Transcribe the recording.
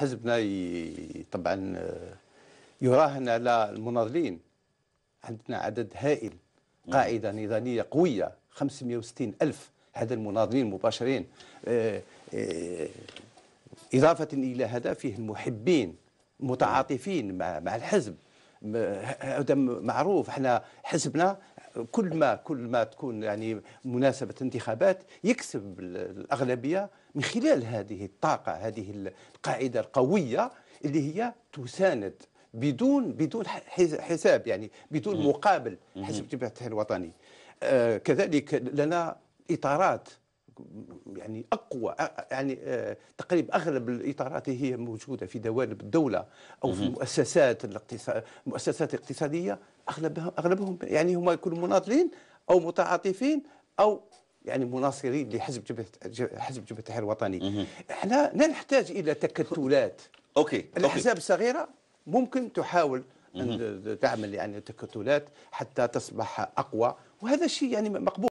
حزبنا طبعا آه، يراهن على المناضلين عندنا عدد هائل قاعدة نظامية قوية 560 ألف هذا المناضلين المباشرين آه، آه، إضافة إلى هذا فيه المحبين متعاطفين مع الحزب هذا معروف احنا حزبنا كل ما كل ما تكون يعني مناسبه انتخابات يكسب الاغلبيه من خلال هذه الطاقه هذه القاعده القويه اللي هي تساند بدون بدون حساب يعني بدون مقابل حسب جبهه التحرير الوطني آه، كذلك لنا اطارات يعني اقوى يعني آه، تقريبا اغلب الاطارات هي موجوده في دوالب الدوله او في المؤسسات الاقتصاد المؤسسات الاقتصاديه اغلبهم اغلبهم يعني هم يكونوا مناضلين او متعاطفين او يعني مناصرين لحزب جبهه حزب جبهه التحرير الوطني احنا لا نحتاج الى تكتلات اوكي الاحزاب الصغيره ممكن تحاول ان تعمل يعني تكتلات حتى تصبح اقوى وهذا الشيء يعني مقبول